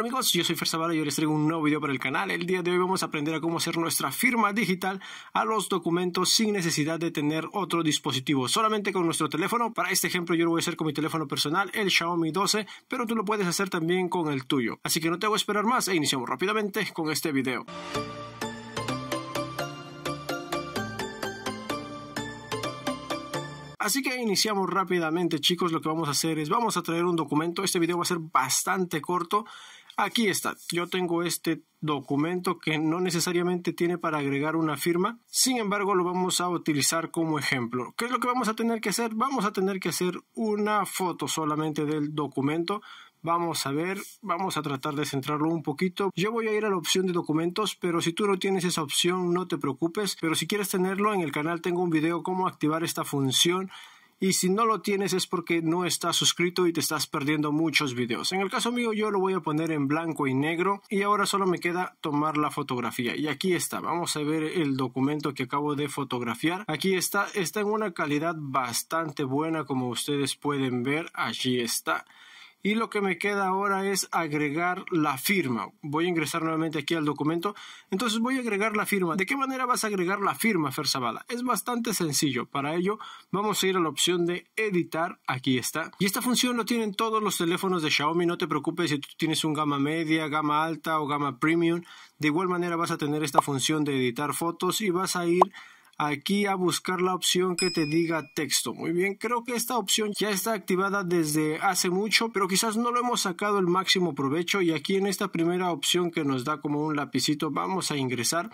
Hola amigos, yo soy Zavala y hoy les traigo un nuevo video para el canal. El día de hoy vamos a aprender a cómo hacer nuestra firma digital a los documentos sin necesidad de tener otro dispositivo, solamente con nuestro teléfono. Para este ejemplo yo lo voy a hacer con mi teléfono personal, el Xiaomi 12, pero tú lo puedes hacer también con el tuyo. Así que no te voy a esperar más e iniciamos rápidamente con este video. Así que iniciamos rápidamente chicos, lo que vamos a hacer es vamos a traer un documento, este video va a ser bastante corto Aquí está, yo tengo este documento que no necesariamente tiene para agregar una firma, sin embargo lo vamos a utilizar como ejemplo. ¿Qué es lo que vamos a tener que hacer? Vamos a tener que hacer una foto solamente del documento. Vamos a ver, vamos a tratar de centrarlo un poquito. Yo voy a ir a la opción de documentos, pero si tú no tienes esa opción no te preocupes, pero si quieres tenerlo en el canal tengo un video cómo activar esta función y si no lo tienes es porque no estás suscrito y te estás perdiendo muchos videos. En el caso mío yo lo voy a poner en blanco y negro y ahora solo me queda tomar la fotografía. Y aquí está, vamos a ver el documento que acabo de fotografiar. Aquí está, está en una calidad bastante buena como ustedes pueden ver. Allí está. Y lo que me queda ahora es agregar la firma. Voy a ingresar nuevamente aquí al documento. Entonces voy a agregar la firma. ¿De qué manera vas a agregar la firma, Zavala? Es bastante sencillo. Para ello vamos a ir a la opción de editar. Aquí está. Y esta función lo tienen todos los teléfonos de Xiaomi. No te preocupes si tú tienes un gama media, gama alta o gama premium. De igual manera vas a tener esta función de editar fotos y vas a ir aquí a buscar la opción que te diga texto. Muy bien, creo que esta opción ya está activada desde hace mucho, pero quizás no lo hemos sacado el máximo provecho y aquí en esta primera opción que nos da como un lapicito vamos a ingresar.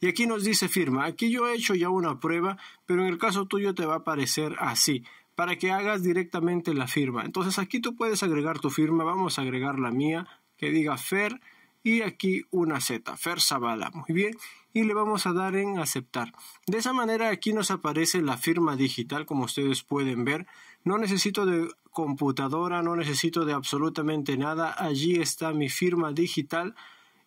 Y aquí nos dice firma. Aquí yo he hecho ya una prueba, pero en el caso tuyo te va a aparecer así para que hagas directamente la firma. Entonces aquí tú puedes agregar tu firma, vamos a agregar la mía, que diga Fer y aquí una Z, Fer Zavala. Muy bien y le vamos a dar en aceptar. De esa manera aquí nos aparece la firma digital como ustedes pueden ver. No necesito de computadora, no necesito de absolutamente nada. Allí está mi firma digital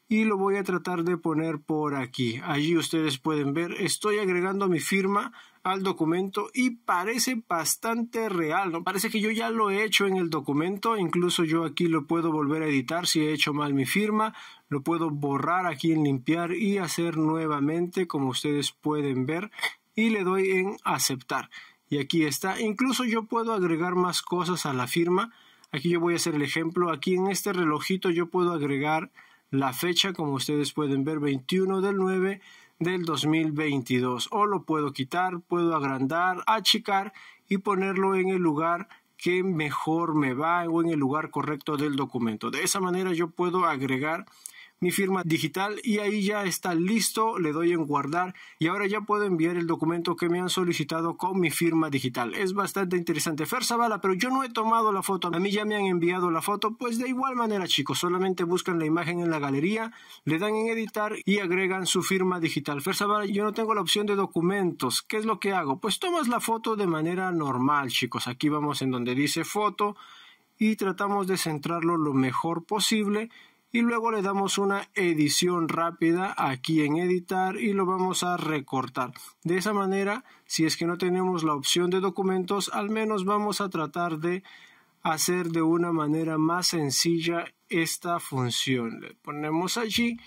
y lo voy a tratar de poner por aquí. Allí ustedes pueden ver, estoy agregando mi firma documento y parece bastante real, ¿no? Parece que yo ya lo he hecho en el documento, incluso yo aquí lo puedo volver a editar si he hecho mal mi firma, lo puedo borrar aquí en limpiar y hacer nuevamente como ustedes pueden ver y le doy en aceptar. Y aquí está, incluso yo puedo agregar más cosas a la firma. Aquí yo voy a hacer el ejemplo, aquí en este relojito yo puedo agregar la fecha, como ustedes pueden ver, 21 del 9 del 2022. O lo puedo quitar, puedo agrandar, achicar y ponerlo en el lugar que mejor me va o en el lugar correcto del documento. De esa manera yo puedo agregar mi firma digital y ahí ya está listo, le doy en guardar y ahora ya puedo enviar el documento que me han solicitado con mi firma digital. Es bastante interesante. Fer Zavala, pero yo no he tomado la foto, a mí ya me han enviado la foto, pues de igual manera chicos, solamente buscan la imagen en la galería, le dan en editar y agregan su firma digital. Fer Zavala, yo no tengo la opción de documentos, ¿qué es lo que hago? Pues tomas la foto de manera normal chicos, aquí vamos en donde dice foto y tratamos de centrarlo lo mejor posible y luego le damos una edición rápida aquí en editar y lo vamos a recortar. De esa manera, si es que no tenemos la opción de documentos, al menos vamos a tratar de hacer de una manera más sencilla esta función. Le ponemos allí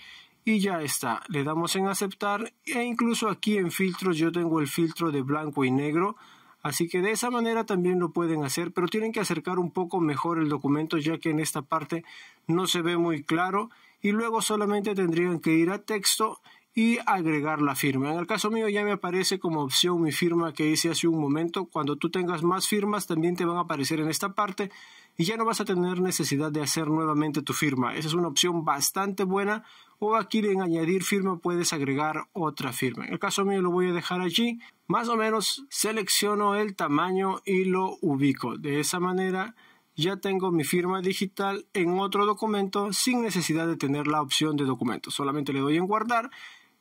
y ya está. Le damos en aceptar e incluso aquí en filtros yo tengo el filtro de blanco y negro Así que de esa manera también lo pueden hacer, pero tienen que acercar un poco mejor el documento ya que en esta parte no se ve muy claro y luego solamente tendrían que ir a texto y agregar la firma. En el caso mío ya me aparece como opción mi firma que hice hace un momento. Cuando tú tengas más firmas también te van a aparecer en esta parte y ya no vas a tener necesidad de hacer nuevamente tu firma. Esa es una opción bastante buena o aquí en añadir firma puedes agregar otra firma. En el caso mío lo voy a dejar allí. Más o menos selecciono el tamaño y lo ubico. De esa manera ya tengo mi firma digital en otro documento sin necesidad de tener la opción de documento. Solamente le doy en guardar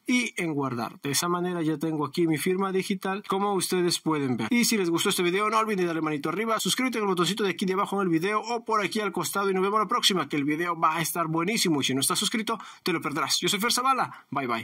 y en guardar. De esa manera ya tengo aquí mi firma digital como ustedes pueden ver. Y si les gustó este video no olviden darle manito arriba, suscríbete al botoncito de aquí debajo en el video o por aquí al costado y nos vemos la próxima que el video va a estar buenísimo y si no estás suscrito te lo perderás. Yo soy Fer Zavala, bye bye.